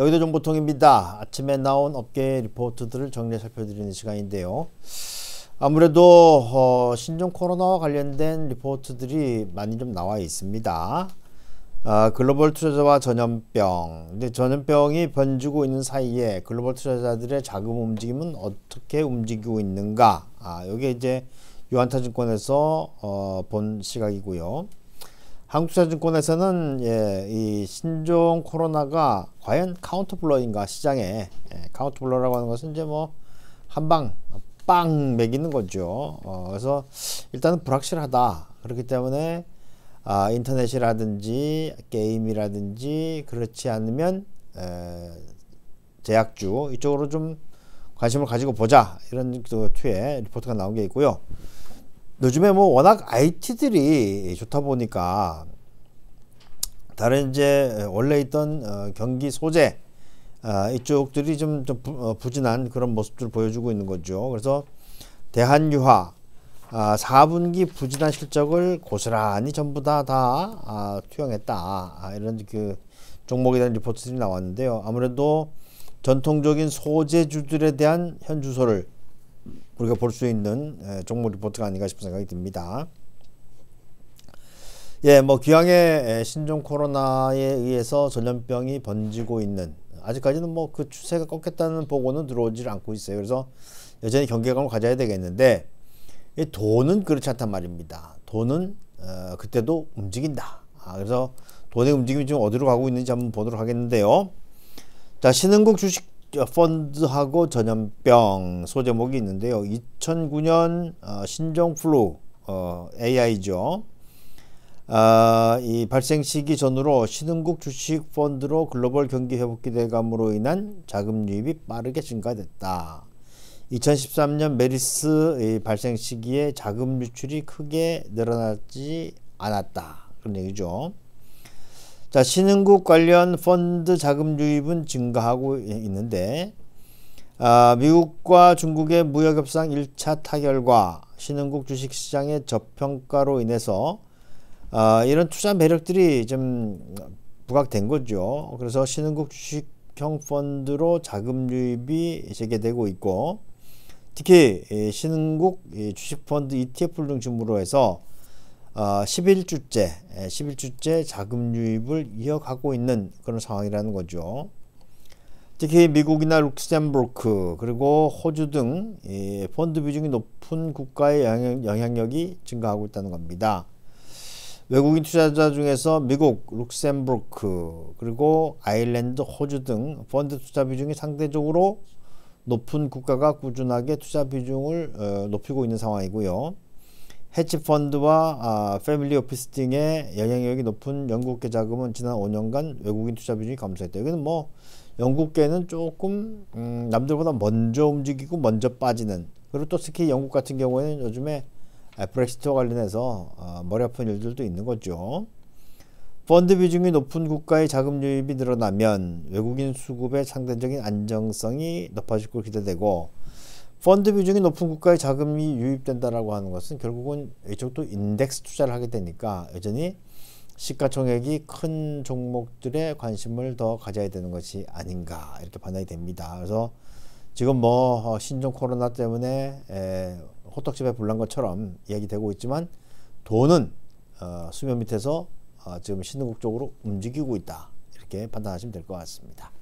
여의도 정보통입니다. 아침에 나온 업계 리포트들을 정리 살펴드리는 시간인데요. 아무래도 어, 신종 코로나와 관련된 리포트들이 많이 좀 나와 있습니다. 아, 글로벌 투자자와 전염병. 근데 전염병이 번지고 있는 사이에 글로벌 투자자들의 자금 움직임은 어떻게 움직이고 있는가? 아, 이게 이제 유한타증권에서 어, 본 시각이고요. 한국투자증권에서는 예, 이 신종 코로나가 과연 카운터블러인가 시장에 예, 카운터블러라고 하는 것은 이제 뭐 한방 빵 매기는 거죠. 어, 그래서 일단은 불확실하다. 그렇기 때문에 아, 인터넷이라든지 게임이라든지 그렇지 않으면 에, 제약주 이쪽으로 좀 관심을 가지고 보자 이런 그 투에 리포트가 나온 게 있고요. 요즘에 뭐 워낙 IT들이 좋다 보니까 다른 이제 원래 있던 어, 경기 소재 어, 이쪽들이 좀, 좀 부, 어, 부진한 그런 모습들을 보여주고 있는 거죠. 그래서 대한유화 아, 4분기 부진한 실적을 고스란히 전부 다다 다, 아, 투영했다 아, 이런 그 종목에 대한 리포트들이 나왔는데요. 아무래도 전통적인 소재주들에 대한 현 주소를 우리가 볼 수 있는 예, 종목 리포트가 아닌가 싶은 생각이 듭니다. 예, 뭐 귀향의 예, 신종 코로나에 의해서 전염병이 번지고 있는 아직까지는 뭐 그 추세가 꺾였다는 보고는 들어오질 않고 있어요. 그래서 여전히 경계감을 가져야 되겠는데 이 돈은 그렇지 않단 말입니다. 돈은 어, 그때도 움직인다. 아, 그래서 돈의 움직임이 지금 어디로 가고 있는지 한번 보도록 하겠는데요. 자, 신흥국 주식 어, 펀드하고 전염병 소제목이 있는데요. 2009년 어, 신종플루 어, AI죠. 아, 이 발생 시기 전후로 신흥국 주식 펀드로 글로벌 경기 회복 기대감으로 인한 자금 유입이 빠르게 증가됐다. 2013년 메리스 발생 시기에 자금 유출이 크게 늘어나지 않았다. 그런 얘기죠. 자, 신흥국 관련 펀드 자금 유입은 증가하고 있는데 아, 미국과 중국의 무역 협상 1차 타결과 신흥국 주식 시장의 저평가로 인해서 아, 이런 투자 매력들이 좀 부각된 거죠. 그래서 신흥국 주식형 펀드로 자금 유입이 재개되고 있고 특히 신흥국 주식펀드 ETF를 중심으로 해서 11주째, 어, 11주째 예, 자금 유입을 이어가고 있는 그런 상황이라는 거죠. 특히 미국이나 룩셈부르크 그리고 호주 등 펀드 비중이 높은 국가의 영향, 력이 증가하고 있다는 겁니다. 외국인 투자자 중에서 미국, 룩셈부르크 그리고 아일랜드, 호주 등 펀드 투자 비중이 상대적으로 높은 국가가 꾸준하게 투자 비중을 어, 높이고 있는 상황이고요. 헤치펀드와 아, 패밀리 오피스 등의 영향력이 높은 영국계 자금은 지난 5년간 외국인 투자 비중이 감소했다. 여기는 뭐 영국계는 조금 음, 남들보다 먼저 움직이고 먼저 빠지는 그리고 또 특히 영국 같은 경우에는 요즘에 아, 브렉시트와 관련해서 아, 머리 아픈 일들도 있는 거죠. 펀드 비중이 높은 국가의 자금 유입이 늘어나면 외국인 수급의 상대적인 안정성이 높아질 것으로 기대되고 펀드 비중이 높은 국가의 자금이 유입된다라고 하는 것은 결국은 이쪽도 인덱스 투자를 하게 되니까 여전히 시가총액이 큰 종목들의 관심을 더 가져야 되는 것이 아닌가 이렇게 판단이 됩니다. 그래서 지금 뭐 어, 신종 코로나 때문에 에, 호떡집에 불난 것처럼 이야기되고 있지만 돈은 어, 수면 밑에서 어, 지금 신흥국 쪽으로 움직이고 있다 이렇게 판단하시면 될 것 같습니다.